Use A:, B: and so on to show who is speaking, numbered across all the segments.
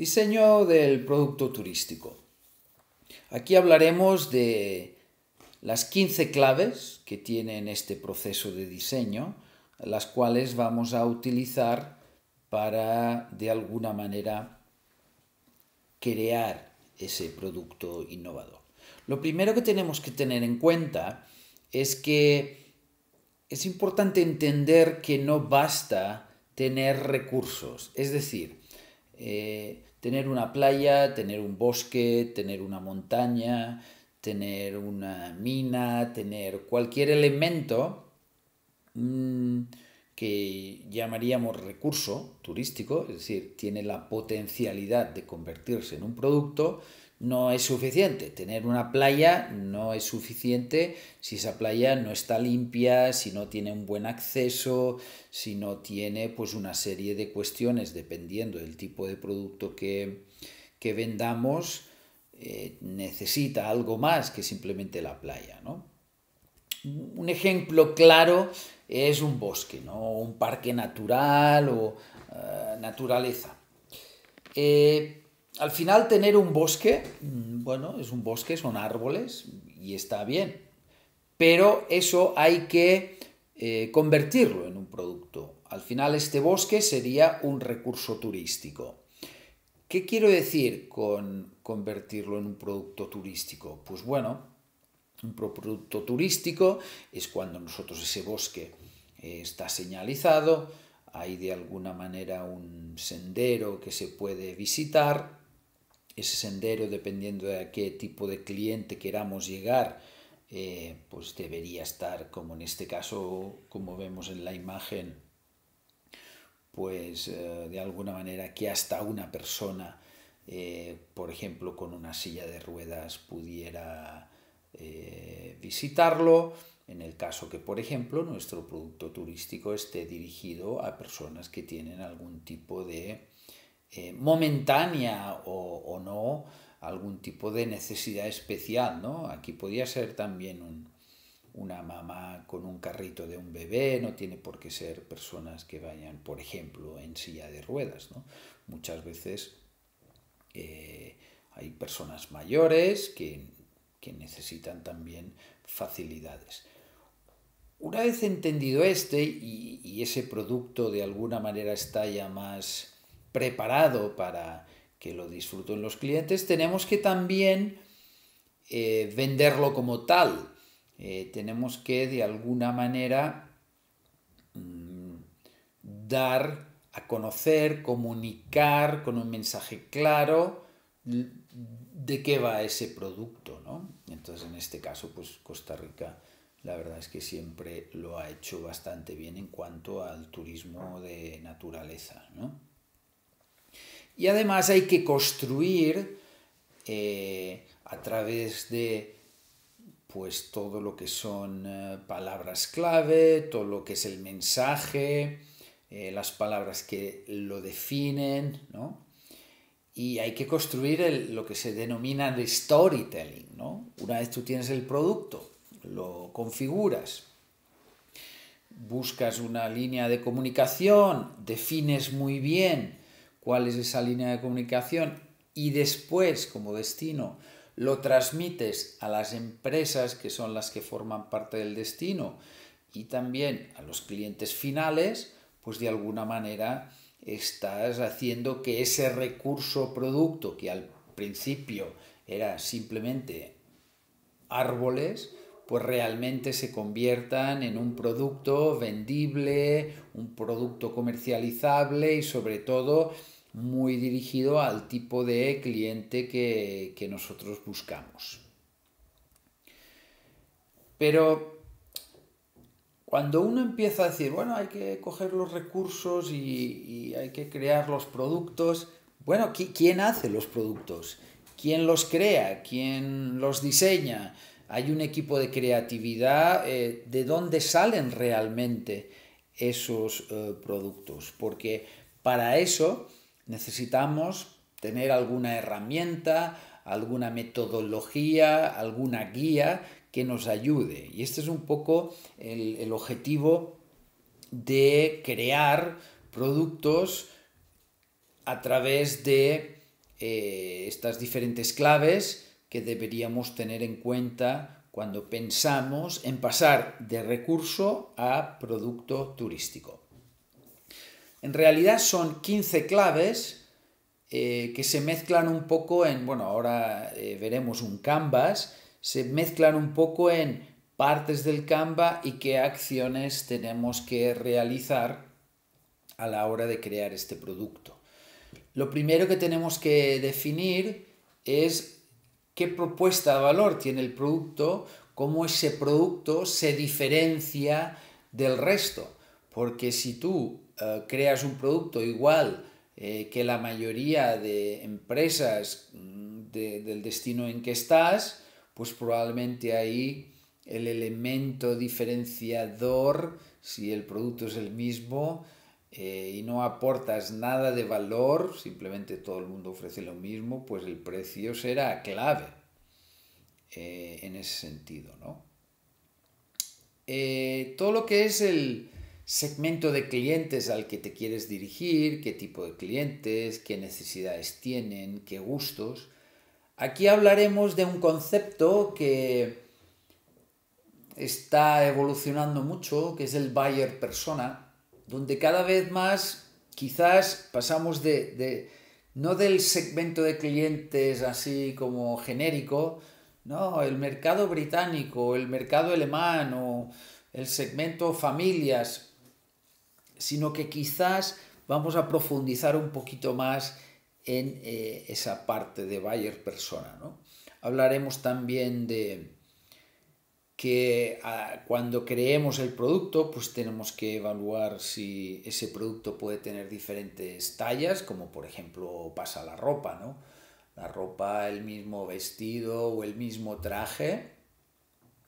A: Diseño del producto turístico. Aquí hablaremos de las 15 claves que tienen este proceso de diseño, las cuales vamos a utilizar para, de alguna manera, crear ese producto innovador. Lo primero que tenemos que tener en cuenta es que es importante entender que no basta tener recursos, es decir, eh, tener una playa, tener un bosque, tener una montaña, tener una mina, tener cualquier elemento mm, que llamaríamos recurso turístico, es decir, tiene la potencialidad de convertirse en un producto no es suficiente. Tener una playa no es suficiente si esa playa no está limpia, si no tiene un buen acceso, si no tiene pues una serie de cuestiones dependiendo del tipo de producto que, vendamos. Eh, necesita algo más que simplemente la playa. ¿no? Un ejemplo claro es un bosque, ¿no? un parque natural o eh, naturaleza. Eh, al final tener un bosque, mm, bueno, es un bosque, son árboles y está bien, pero eso hay que eh, convertirlo en un producto. Al final este bosque sería un recurso turístico. ¿Qué quiero decir con convertirlo en un producto turístico? Pues bueno, un producto turístico es cuando nosotros ese bosque eh, está señalizado, hay de alguna manera un sendero que se puede visitar, ese sendero, dependiendo de a qué tipo de cliente queramos llegar, eh, pues debería estar, como en este caso, como vemos en la imagen, pues eh, de alguna manera que hasta una persona, eh, por ejemplo, con una silla de ruedas pudiera visitarlo, en el caso que, por ejemplo, nuestro producto turístico esté dirigido a personas que tienen algún tipo de eh, momentánea o, no algún tipo de necesidad especial, ¿no? Aquí podía ser también una mamá con un carrito de un bebé, no tiene por qué ser personas que vayan, por ejemplo, en silla de ruedas, ¿no? Muchas veces eh, hay personas mayores que, necesitan también facilidades. Una vez entendido este y, y ese producto de alguna manera está ya más preparado para que lo disfruten los clientes, tenemos que también eh, venderlo como tal. Eh, tenemos que de alguna manera mm, dar a conocer, comunicar con un mensaje claro de qué va ese producto, ¿no? Entonces, en este caso, pues Costa Rica, la verdad es que siempre lo ha hecho bastante bien en cuanto al turismo de naturaleza, ¿no? Y además hay que construir eh, a través de pues todo lo que son eh, palabras clave, todo lo que es el mensaje, eh, las palabras que lo definen, Y hay que construir lo que se denomina el storytelling, ¿no? Una vez tú tienes el producto, lo configuras, buscas una línea de comunicación, defines muy bien cuál es esa línea de comunicación y después como destino lo transmites a las empresas que son las que forman parte del destino y también a los clientes finales, pues de alguna manera estás haciendo que ese recurso producto que al principio era simplemente árboles, pues realmente se conviertan en un producto vendible, un producto comercializable y sobre todo muy dirigido al tipo de cliente que, nosotros buscamos. Pero cuando uno empieza a decir, bueno, hay que coger los recursos y, y hay que crear los productos, bueno, ¿quién hace los productos? ¿Quién los crea? ¿Quién los diseña? hay un equipo de creatividad, eh, de dónde salen realmente esos eh, productos, porque para eso necesitamos tener alguna herramienta, alguna metodología, alguna guía que nos ayude. Y este es un poco el, objetivo de crear productos a través de eh, estas diferentes claves que deberíamos tener en cuenta cuando pensamos en pasar de recurso a producto turístico. En realidad son 15 claves eh, que se mezclan un poco en, bueno, ahora eh, veremos un canvas, se mezclan un poco en partes del canvas y qué acciones tenemos que realizar a la hora de crear este producto. Lo primero que tenemos que definir es qué propuesta de valor tiene el producto, cómo ese producto se diferencia del resto. Porque si tú eh, creas un producto igual eh, que la mayoría de empresas mm, del destino en que estás, pues probablemente ahí el elemento diferenciador, si el producto es el mismo, eh, y no aportas nada de valor, simplemente todo el mundo ofrece lo mismo, pues el precio será clave eh, en ese sentido. ¿no? Eh, todo lo que es el segmento de clientes al que te quieres dirigir, qué tipo de clientes, qué necesidades tienen, qué gustos. Aquí hablaremos de un concepto que está evolucionando mucho, que es el buyer persona donde cada vez más quizás pasamos de, no del segmento de clientes así como genérico, no, el mercado británico, el mercado alemán o el segmento familias, sino que quizás vamos a profundizar un poquito más en eh, esa parte de Bayer persona. Hablaremos también de, que ah, cuando creemos el producto, pues tenemos que evaluar si ese producto puede tener diferentes tallas, como por ejemplo pasa la ropa, ¿no? La ropa, el mismo vestido o el mismo traje,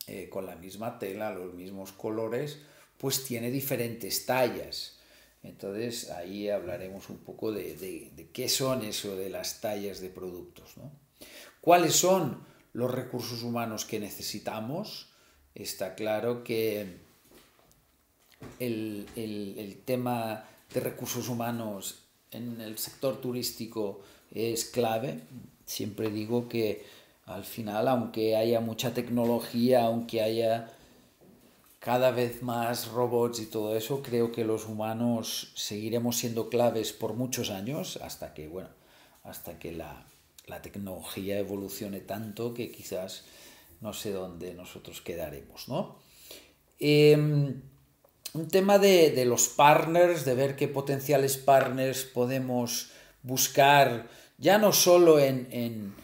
A: eh, con la misma tela, los mismos colores, pues tiene diferentes tallas. Entonces ahí hablaremos un poco de qué son eso de las tallas de productos, ¿no? ¿Cuáles son los recursos humanos que necesitamos? está claro que el, tema de recursos humanos en el sector turístico es clave. Siempre digo que al final, aunque haya mucha tecnología, aunque haya cada vez más robots y todo eso, creo que los humanos seguiremos siendo claves por muchos años hasta que, bueno, hasta que la tecnología evolucione tanto que quizás no sé dónde nosotros quedaremos, ¿no? Em, un tema de, los partners, de ver qué potenciales partners podemos buscar, ya no solo en,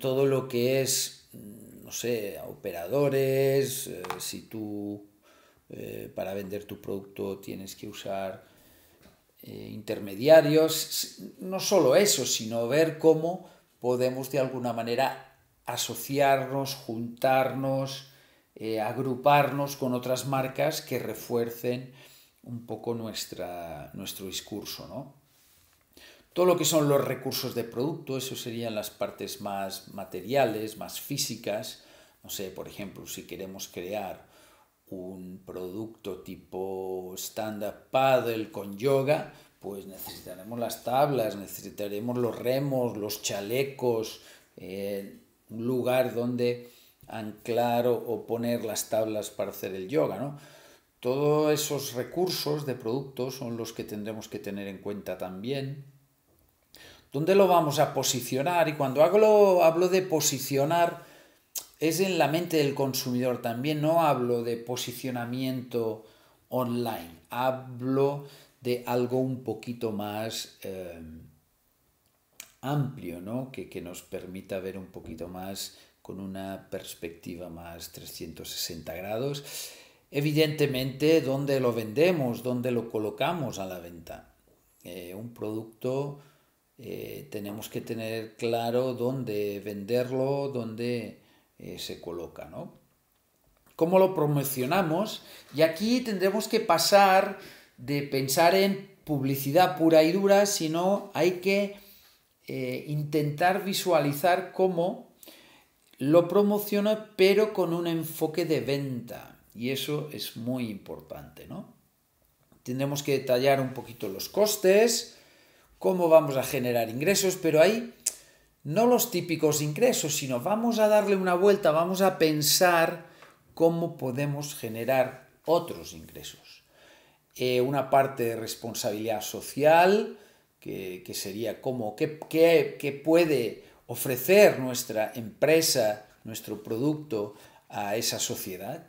A: todo lo que es, mm, no sé, operadores, eh, si tú eh, para vender tu producto tienes que usar eh, intermediarios, no solo eso, sino ver cómo podemos de alguna manera asociarnos, juntarnos, eh, agruparnos con otras marcas que refuercen un poco nuestra, nuestro discurso. ¿no? Todo lo que son los recursos de producto, eso serían las partes más materiales, más físicas. No sé, por ejemplo, si queremos crear un producto tipo stand-up paddle con yoga, pues necesitaremos las tablas, necesitaremos los remos, los chalecos, eh, un lugar donde anclar o, poner las tablas para hacer el yoga, ¿no? Todos esos recursos de productos son los que tendremos que tener en cuenta también. ¿Dónde lo vamos a posicionar? Y cuando hablo, hablo de posicionar, es en la mente del consumidor también. No hablo de posicionamiento online, hablo de algo un poquito más eh, amplio, ¿no? que, nos permita ver un poquito más con una perspectiva más 360 grados. Evidentemente, ¿dónde lo vendemos? ¿Dónde lo colocamos a la venta? Eh, un producto eh, tenemos que tener claro dónde venderlo, dónde eh, se coloca, ¿no? ¿Cómo lo promocionamos? Y aquí tendremos que pasar de pensar en publicidad pura y dura, sino hay que eh, intentar visualizar cómo lo promociona, pero con un enfoque de venta. Y eso es muy importante, ¿no? Tendremos que detallar un poquito los costes, cómo vamos a generar ingresos, pero ahí no los típicos ingresos, sino vamos a darle una vuelta, vamos a pensar cómo podemos generar otros ingresos. Eh, una parte de responsabilidad social, que, sería cómo, qué, puede ofrecer nuestra empresa, nuestro producto a esa sociedad,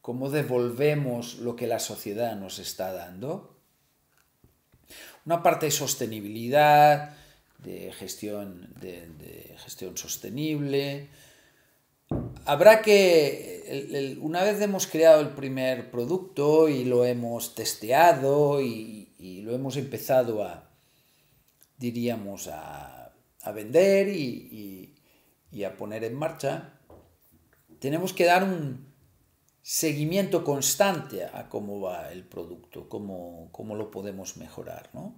A: cómo devolvemos lo que la sociedad nos está dando. Una parte de sostenibilidad, de gestión, de, gestión sostenible. Habrá que, una vez hemos creado el primer producto y lo hemos testeado y lo hemos empezado a, diríamos, a, vender y, a poner en marcha, tenemos que dar un, seguimiento constante a cómo va el producto, cómo, lo podemos mejorar, ¿no?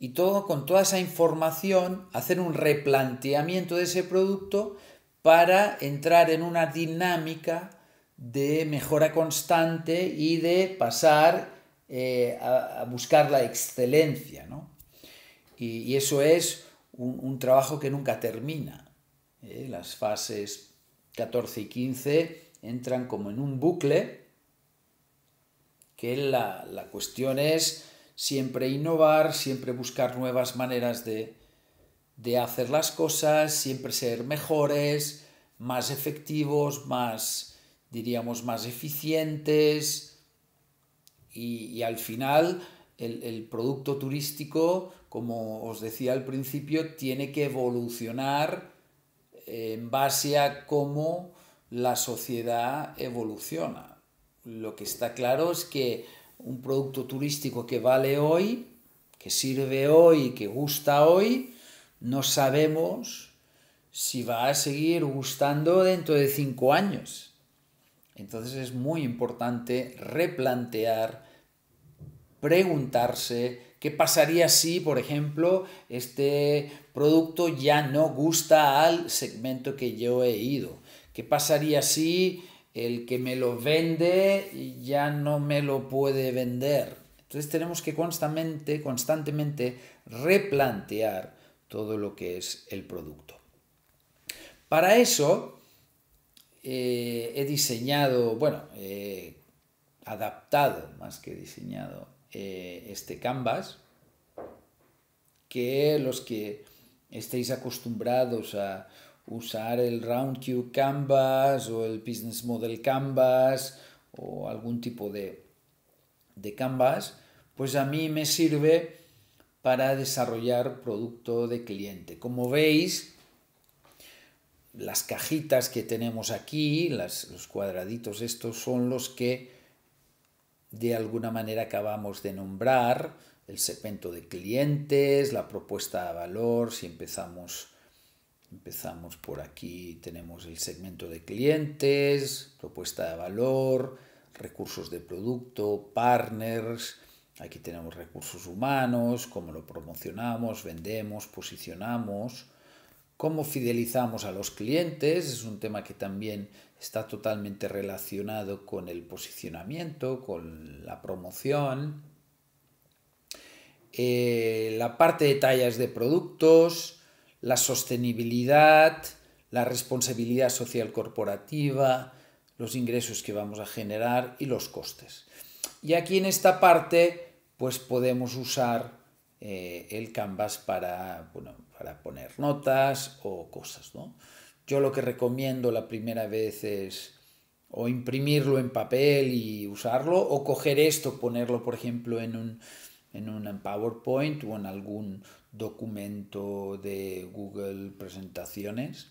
A: Y todo, con toda esa información, hacer un replanteamiento de ese producto para entrar en una dinámica de mejora constante y de pasar eh, a, a, buscar la excelencia, ¿no? Y, eso es un, trabajo que nunca termina. ¿eh? Las fases 14 y 15 entran como en un bucle, que la, cuestión es siempre innovar, siempre buscar nuevas maneras de, hacer las cosas, siempre ser mejores, más efectivos, más, diríamos, más eficientes. y al final el, producto turístico, como os decía al principio, tiene que evolucionar eh, en base a cómo la sociedad evoluciona. Lo que está claro es que un producto turístico que vale hoy, que sirve hoy, que gusta hoy, no sabemos si va a seguir gustando dentro de cinco años. Entonces es muy importante replantear preguntarse qué pasaría si, por ejemplo, este producto ya no gusta al segmento que yo he ido. ¿Qué pasaría si el que me lo vende ya no me lo puede vender? Entonces tenemos que constantemente, constantemente replantear todo lo que es el producto. Para eso eh, he diseñado, bueno, eh, adaptado, más que diseñado, eh, este Canvas que los que estéis acostumbrados a usar el round Roundcube Canvas o el Business Model Canvas o algún tipo de, Canvas, pues a mí me sirve para desarrollar producto de cliente. Como veis, las cajitas que tenemos aquí, los cuadraditos estos son los que de alguna manera acabamos de nombrar, el segmento de clientes, la propuesta de valor, si empezamos, empezamos por aquí, tenemos el segmento de clientes, propuesta de valor, recursos de producto, partners, aquí tenemos recursos humanos, cómo lo promocionamos, vendemos, posicionamos, Cómo fidelizamos a los clientes es un tema que también está totalmente relacionado con el posicionamiento, con la promoción. Eh, la parte de tallas de productos, la sostenibilidad, la responsabilidad social corporativa, los ingresos que vamos a generar y los costes. Y aquí en esta parte pues podemos usar eh, el Canvas para, poner notas o cosas, ¿no? Yo lo que recomiendo la primera vez es o imprimirlo en papel y usarlo, o coger esto, ponerlo, por ejemplo, en un, en un PowerPoint o en algún documento de Google Presentaciones.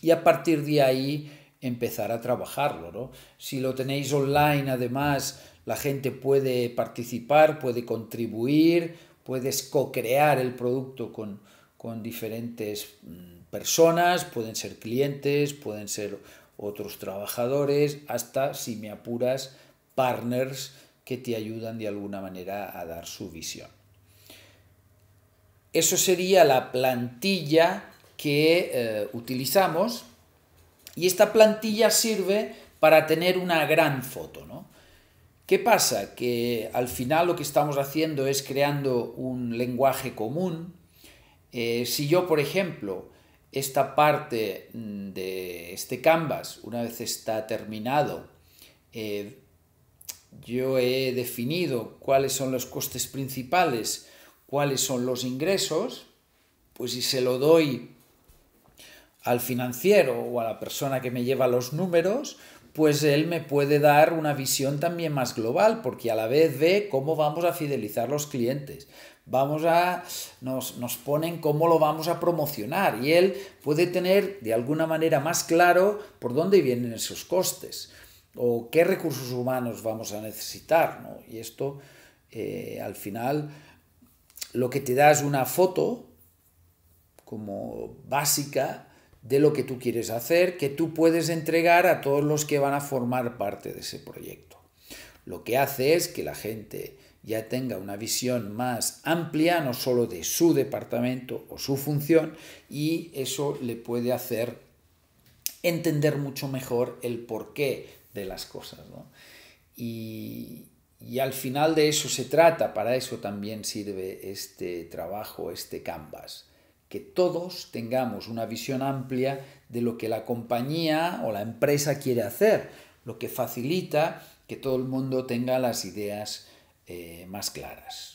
A: Y a partir de ahí empezar a trabajarlo. ¿no? Si lo tenéis online, además, la gente puede participar, puede contribuir, puedes co-crear el producto con, diferentes mm, personas, pueden ser clientes, pueden ser otros trabajadores, hasta, si me apuras, partners que te ayudan de alguna manera a dar su visión. Eso sería la plantilla que eh, utilizamos y esta plantilla sirve para tener una gran foto. ¿no? ¿Qué pasa? Que al final lo que estamos haciendo es creando un lenguaje común. Eh, si yo, por ejemplo, esta parte mm, de este canvas, una vez está terminado, eh, yo he definido cuáles son los costes principales, cuáles son los ingresos, pues si se lo doy al financiero o a la persona que me lleva los números, pues él me puede dar una visión también más global, porque a la vez ve cómo vamos a fidelizar los clientes, vamos a nos, ponen cómo lo vamos a promocionar y él puede tener de alguna manera más claro por dónde vienen esos costes o qué recursos humanos vamos a necesitar y esto eh, al final lo que te da es una foto como básica de lo que tú quieres hacer, que tú puedes entregar a todos los que van a formar parte de ese proyecto. Lo que hace es que la gente ya tenga una visión más amplia, no solo de su departamento o su función, y eso le puede hacer entender mucho mejor el porqué de las cosas. Y, y al final de eso se trata, para eso también sirve este trabajo, este canvas que todos tengamos una visión amplia de lo que la compañía o la empresa quiere hacer, lo que facilita que todo el mundo tenga las ideas eh, más claras.